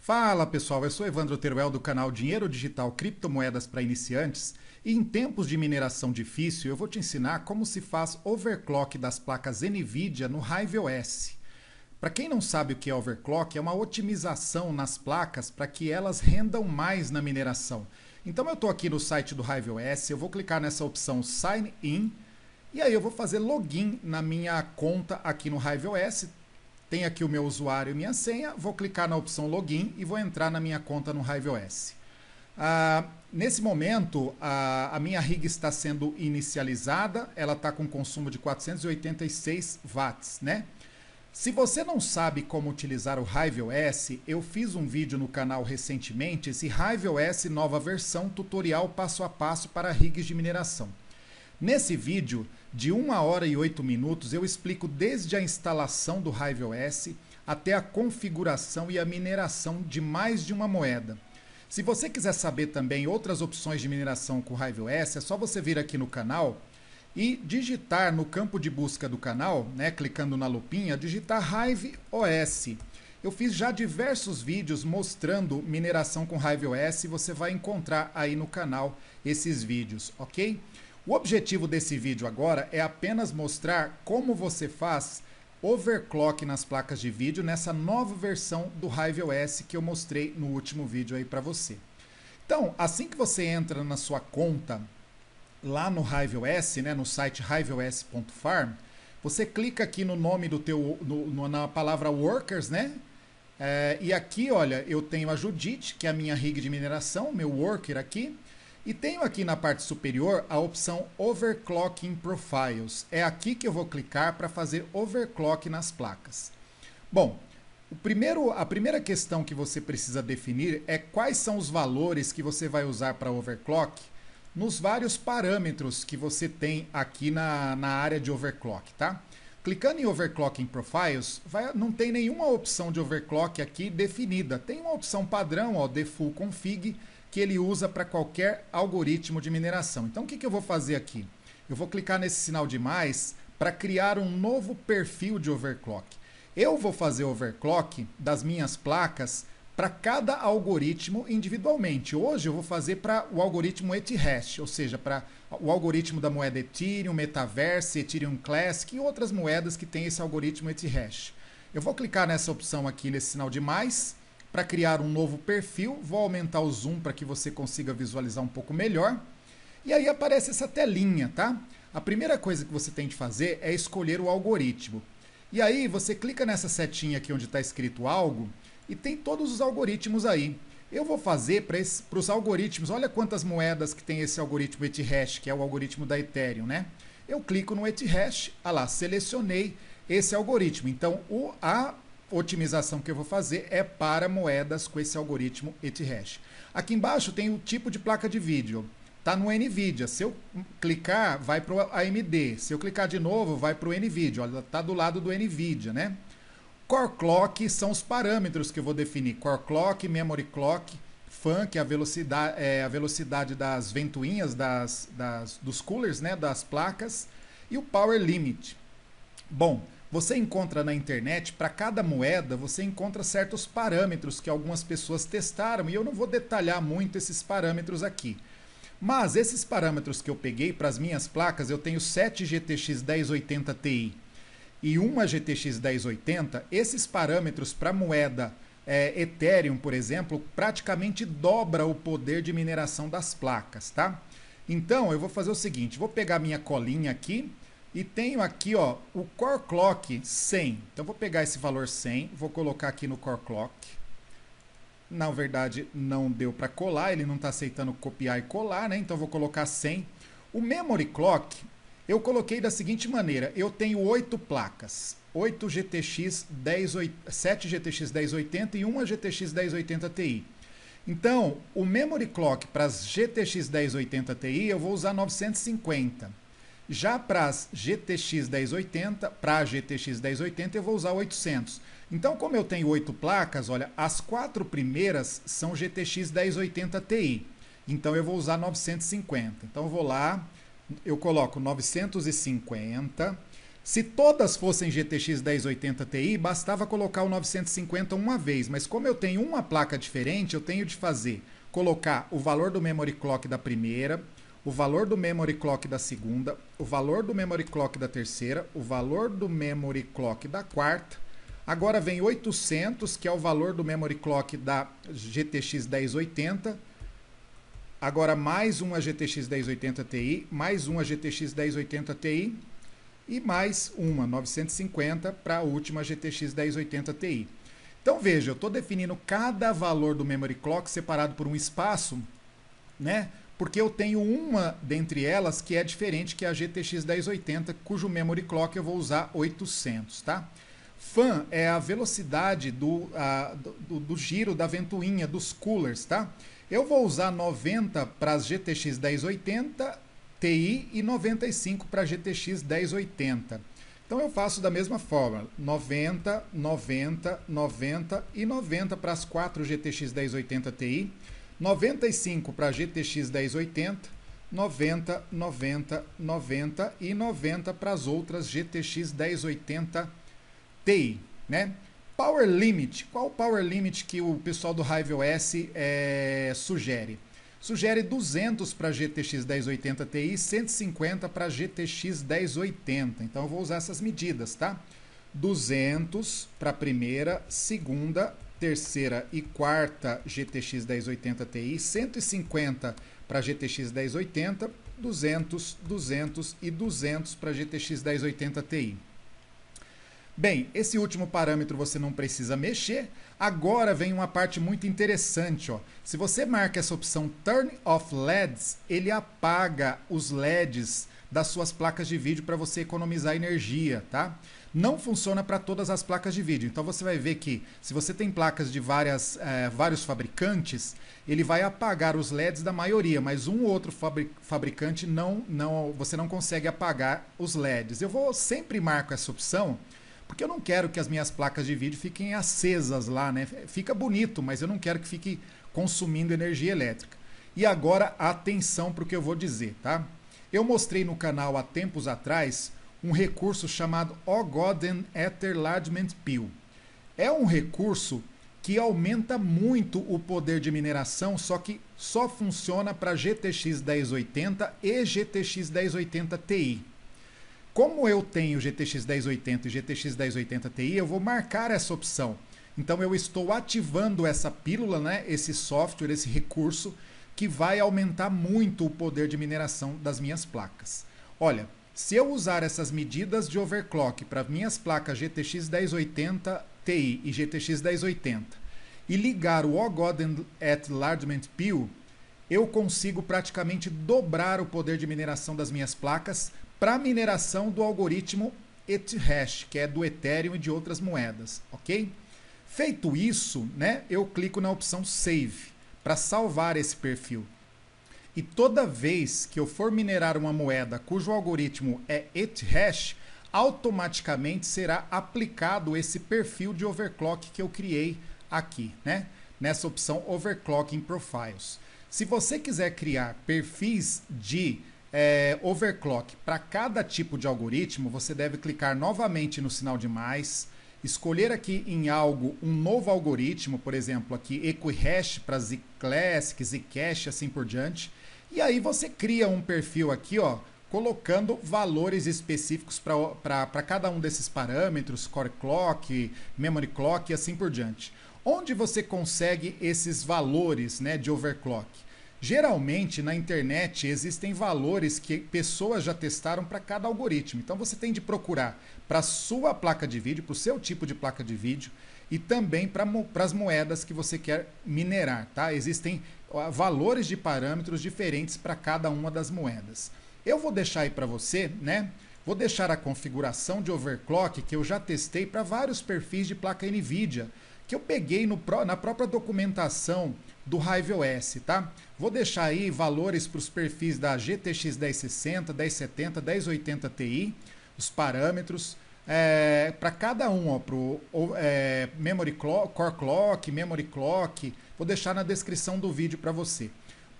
Fala pessoal, eu sou Evandro Teruel do canal Dinheiro Digital Criptomoedas para Iniciantes e em tempos de mineração difícil eu vou te ensinar como se faz overclock das placas NVIDIA no Hive OS. Para quem não sabe o que é overclock, é uma otimização nas placas para que elas rendam mais na mineração. Então eu estou aqui no site do HiveOS, eu vou clicar nessa opção Sign In e aí eu vou fazer login na minha conta aqui no HiveOS. Tem aqui o meu usuário e minha senha, vou clicar na opção Login e vou entrar na minha conta no HiveOS. Ah, nesse momento, a, a minha rig está sendo inicializada, ela está com consumo de 486 watts, né? Se você não sabe como utilizar o HiveOS, eu fiz um vídeo no canal recentemente, esse HiveOS nova versão tutorial passo a passo para rigs de mineração. Nesse vídeo, de 1 hora e 8 minutos, eu explico desde a instalação do HiveOS até a configuração e a mineração de mais de uma moeda. Se você quiser saber também outras opções de mineração com o HiveOS, é só você vir aqui no canal e digitar no campo de busca do canal, né, clicando na lupinha, digitar Hive OS. Eu fiz já diversos vídeos mostrando mineração com Hive OS, você vai encontrar aí no canal esses vídeos, ok? O objetivo desse vídeo agora é apenas mostrar como você faz overclock nas placas de vídeo nessa nova versão do Hive OS que eu mostrei no último vídeo aí para você. Então, assim que você entra na sua conta lá no HiveOS, né, no site hiveOS.farm, você clica aqui no nome do teu, no, na palavra workers, né? É, e aqui, olha, eu tenho a Judite, que é a minha rig de mineração, meu worker aqui. E tenho aqui na parte superior a opção Overclocking Profiles. É aqui que eu vou clicar para fazer overclock nas placas. Bom, o primeiro, a primeira questão que você precisa definir é quais são os valores que você vai usar para overclock nos vários parâmetros que você tem aqui na, na área de overclock, tá? Clicando em Overclock em Profiles, vai, não tem nenhuma opção de overclock aqui definida. Tem uma opção padrão, ó, Default Config, que ele usa para qualquer algoritmo de mineração. Então, o que, que eu vou fazer aqui? Eu vou clicar nesse sinal de mais para criar um novo perfil de overclock. Eu vou fazer overclock das minhas placas para cada algoritmo individualmente. Hoje eu vou fazer para o algoritmo ETH, ou seja, para o algoritmo da moeda Ethereum, Metaverse, Ethereum Classic e outras moedas que tem esse algoritmo ETH. Eu vou clicar nessa opção aqui, nesse sinal de mais, para criar um novo perfil. Vou aumentar o zoom para que você consiga visualizar um pouco melhor. E aí aparece essa telinha, tá? A primeira coisa que você tem de fazer é escolher o algoritmo. E aí você clica nessa setinha aqui onde está escrito algo e tem todos os algoritmos aí. Eu vou fazer para os algoritmos, olha quantas moedas que tem esse algoritmo ETH, que é o algoritmo da Ethereum, né? Eu clico no ETH, ah lá, selecionei esse algoritmo. Então, o, a otimização que eu vou fazer é para moedas com esse algoritmo ETH. Aqui embaixo tem o tipo de placa de vídeo. Está no NVIDIA. Se eu clicar, vai para o AMD. Se eu clicar de novo, vai para o NVIDIA. Olha, está do lado do NVIDIA, né? Core clock são os parâmetros que eu vou definir. Core clock, memory clock, fan, que é a velocidade, é a velocidade das ventoinhas, das, das, dos coolers, né, das placas, e o power limit. Bom, você encontra na internet, para cada moeda, você encontra certos parâmetros que algumas pessoas testaram, e eu não vou detalhar muito esses parâmetros aqui. Mas esses parâmetros que eu peguei para as minhas placas, eu tenho 7 GTX 1080 Ti e uma GTX 1080, esses parâmetros para moeda é, Ethereum, por exemplo, praticamente dobra o poder de mineração das placas, tá? Então, eu vou fazer o seguinte, vou pegar minha colinha aqui e tenho aqui, ó, o Core Clock 100. Então, vou pegar esse valor 100, vou colocar aqui no Core Clock. Na verdade, não deu para colar, ele não está aceitando copiar e colar, né? Então, vou colocar 100. O Memory Clock eu coloquei da seguinte maneira: eu tenho oito placas, oito GTX 7 GTX 1080 e uma GTX 1080 Ti. Então, o memory clock para as GTX 1080 Ti eu vou usar 950. Já para as GTX 1080, para a GTX 1080 eu vou usar 800. Então, como eu tenho oito placas, olha, as quatro primeiras são GTX 1080 Ti. Então eu vou usar 950. Então eu vou lá, eu coloco 950. Se todas fossem GTX 1080 Ti, bastava colocar o 950 uma vez, mas como eu tenho uma placa diferente, eu tenho de fazer colocar o valor do memory clock da primeira, o valor do memory clock da segunda, o valor do memory clock da terceira, o valor do memory clock da quarta. Agora vem 800, que é o valor do memory clock da GTX 1080 Agora mais uma GTX 1080 Ti, mais uma GTX 1080 Ti e mais uma 950 para a última GTX 1080 Ti. Então veja, eu estou definindo cada valor do memory clock separado por um espaço, né? Porque eu tenho uma dentre elas que é diferente que é a GTX 1080, cujo memory clock eu vou usar 800, tá? Fan é a velocidade do, a, do, do giro da ventoinha, dos coolers, tá? Eu vou usar 90 para as GTX 1080 Ti e 95 para GTX 1080. Então eu faço da mesma forma, 90, 90, 90 e 90 para as 4 GTX 1080 Ti, 95 para GTX 1080, 90, 90, 90 e 90 para as outras GTX 1080 Ti, né? Power Limit. Qual o Power Limit que o pessoal do Hive OS é, sugere? Sugere 200 para GTX 1080 Ti, 150 para GTX 1080. Então eu vou usar essas medidas, tá? 200 para primeira, segunda, terceira e quarta GTX 1080 Ti, 150 para GTX 1080, 200, 200 e 200 para GTX 1080 Ti. Bem, esse último parâmetro você não precisa mexer. Agora vem uma parte muito interessante, ó. Se você marca essa opção Turn off LEDs, ele apaga os LEDs das suas placas de vídeo para você economizar energia, tá? Não funciona para todas as placas de vídeo. Então você vai ver que se você tem placas de várias, é, vários fabricantes, ele vai apagar os LEDs da maioria, mas um outro fabricante não, não, você não consegue apagar os LEDs. Eu vou sempre marco essa opção porque eu não quero que as minhas placas de vídeo fiquem acesas lá, né? Fica bonito, mas eu não quero que fique consumindo energia elétrica. E agora atenção para o que eu vou dizer, tá? Eu mostrei no canal há tempos atrás um recurso chamado Ogoden Etherlargement Pill. É um recurso que aumenta muito o poder de mineração, só que só funciona para GTX 1080 e GTX 1080 Ti. Como eu tenho GTX 1080 e GTX 1080 Ti, eu vou marcar essa opção. Então eu estou ativando essa pílula, né, esse software, esse recurso que vai aumentar muito o poder de mineração das minhas placas. Olha, se eu usar essas medidas de overclock para minhas placas GTX 1080 Ti e GTX 1080 e ligar o Ogoden Enlargement Pill, eu consigo praticamente dobrar o poder de mineração das minhas placas para mineração do algoritmo Ethash, que é do Ethereum e de outras moedas, ok? Feito isso, né, eu clico na opção Save para salvar esse perfil. E toda vez que eu for minerar uma moeda cujo algoritmo é Ethash, automaticamente será aplicado esse perfil de overclock que eu criei aqui, né? Nessa opção Overclocking Profiles. Se você quiser criar perfis de é, overclock. Para cada tipo de algoritmo, você deve clicar novamente no sinal de mais, escolher aqui em algo um novo algoritmo, por exemplo, aqui Equihash para Zclassic, Zcash, assim por diante. E aí você cria um perfil aqui, ó, colocando valores específicos para cada um desses parâmetros, core clock, memory clock e assim por diante. Onde você consegue esses valores né, de overclock? Geralmente na internet existem valores que pessoas já testaram para cada algoritmo. Então você tem de procurar para sua placa de vídeo, para o seu tipo de placa de vídeo e também para as moedas que você quer minerar, tá? Existem valores de parâmetros diferentes para cada uma das moedas. Eu vou deixar aí para você, né? Vou deixar a configuração de overclock que eu já testei para vários perfis de placa NVIDIA que eu peguei no, na própria documentação do Hive OS, tá? Vou deixar aí valores para os perfis da GTX 1060, 1070, 1080 Ti, os parâmetros é, para cada um, ó, pro é, memory clock, core clock, memory clock. Vou deixar na descrição do vídeo para você.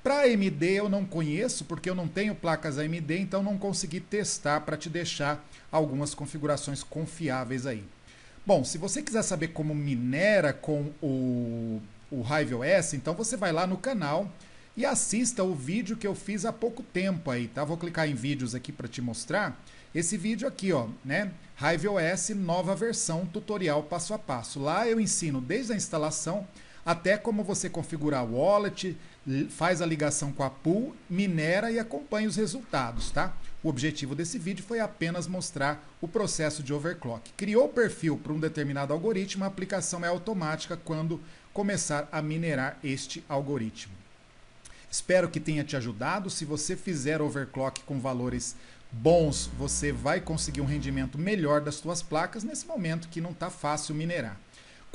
Para AMD eu não conheço, porque eu não tenho placas AMD, então não consegui testar para te deixar algumas configurações confiáveis aí. Bom, se você quiser saber como minera com o, o Hive OS, então você vai lá no canal e assista o vídeo que eu fiz há pouco tempo aí, tá? Vou clicar em vídeos aqui para te mostrar. Esse vídeo aqui, ó, né? Hive OS nova versão, tutorial passo a passo. Lá eu ensino desde a instalação até como você configurar o wallet, faz a ligação com a pool, minera e acompanha os resultados, tá? O objetivo desse vídeo foi apenas mostrar o processo de overclock. Criou o perfil para um determinado algoritmo, a aplicação é automática quando começar a minerar este algoritmo. Espero que tenha te ajudado. Se você fizer overclock com valores bons, você vai conseguir um rendimento melhor das suas placas nesse momento que não está fácil minerar.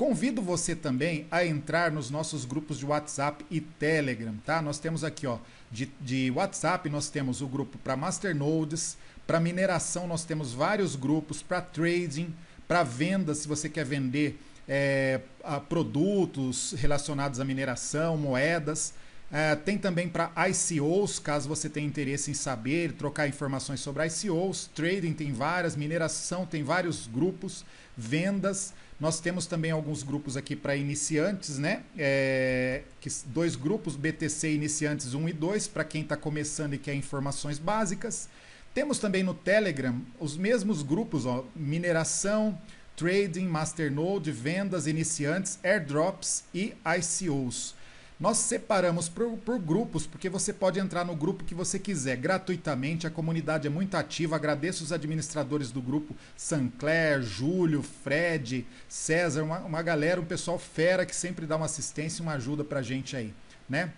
Convido você também a entrar nos nossos grupos de WhatsApp e Telegram, tá? Nós temos aqui, ó, de, de WhatsApp nós temos o grupo para Masternodes, para mineração nós temos vários grupos, para trading, para venda, se você quer vender é, produtos relacionados à mineração, moedas. É, tem também para ICOs, caso você tenha interesse em saber, trocar informações sobre ICOs. Trading tem várias, mineração tem vários grupos, vendas. Nós temos também alguns grupos aqui para iniciantes, né? É, que, dois grupos, BTC Iniciantes 1 e 2, para quem está começando e quer informações básicas. Temos também no Telegram os mesmos grupos, ó, mineração, trading, masternode, vendas, iniciantes, airdrops e ICOs. Nós separamos por, por, grupos, porque você pode entrar no grupo que você quiser gratuitamente. A comunidade é muito ativa. Agradeço os administradores do grupo: Sancler, Júlio, Fred, César, uma, uma galera, um pessoal fera que sempre dá uma assistência e uma ajuda pra gente aí, né?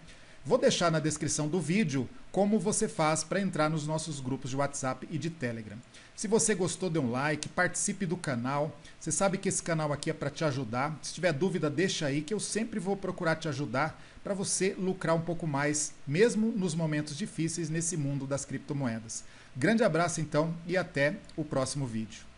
Vou deixar na descrição do vídeo como você faz para entrar nos nossos grupos de WhatsApp e de Telegram. Se você gostou, dê um like, participe do canal. Você sabe que esse canal aqui é para te ajudar. Se tiver dúvida, deixa aí que eu sempre vou procurar te ajudar para você lucrar um pouco mais, mesmo nos momentos difíceis nesse mundo das criptomoedas. Grande abraço então e até o próximo vídeo.